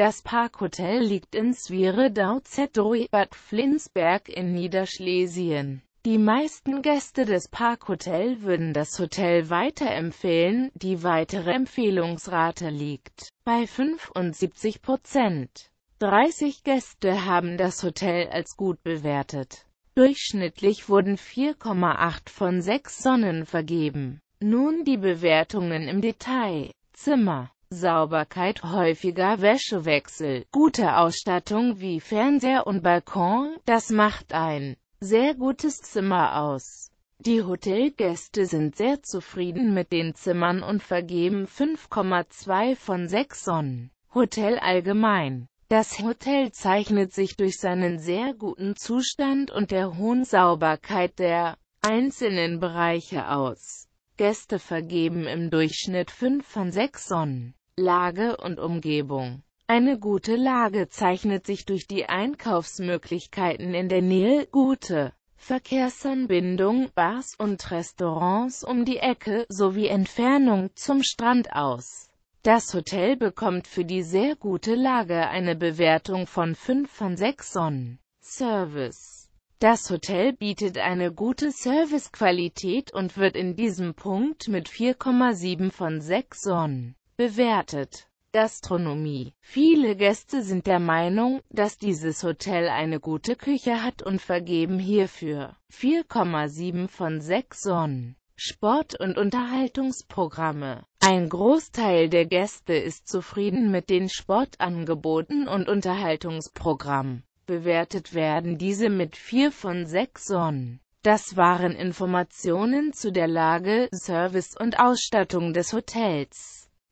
Das Parkhotel liegt in Svire-Dau Zedoy, Bad Flinsberg in Niederschlesien. Die meisten Gäste des Parkhotel würden das Hotel weiterempfehlen, die weitere Empfehlungsrate liegt bei 75 Prozent. 30 Gäste haben das Hotel als gut bewertet. Durchschnittlich wurden 4,8 von 6 Sonnen vergeben. Nun die Bewertungen im Detail. Zimmer Sauberkeit, häufiger Wäschewechsel, gute Ausstattung wie Fernseher und Balkon, das macht ein sehr gutes Zimmer aus. Die Hotelgäste sind sehr zufrieden mit den Zimmern und vergeben 5,2 von 6 Sonnen. Hotel allgemein. Das Hotel zeichnet sich durch seinen sehr guten Zustand und der hohen Sauberkeit der einzelnen Bereiche aus. Gäste vergeben im Durchschnitt 5 von 6 Sonnen. Lage und Umgebung. Eine gute Lage zeichnet sich durch die Einkaufsmöglichkeiten in der Nähe, gute Verkehrsanbindung, Bars und Restaurants um die Ecke sowie Entfernung zum Strand aus. Das Hotel bekommt für die sehr gute Lage eine Bewertung von 5 von 6 Sonnen. Service Das Hotel bietet eine gute Servicequalität und wird in diesem Punkt mit 4,7 von 6 Sonnen bewertet. Gastronomie. Viele Gäste sind der Meinung, dass dieses Hotel eine gute Küche hat und vergeben hierfür 4,7 von 6 Sonnen. Sport- und Unterhaltungsprogramme. Ein Großteil der Gäste ist zufrieden mit den Sportangeboten und Unterhaltungsprogramm. Bewertet werden diese mit 4 von 6 Sonnen. Das waren Informationen zu der Lage, Service und Ausstattung des Hotels.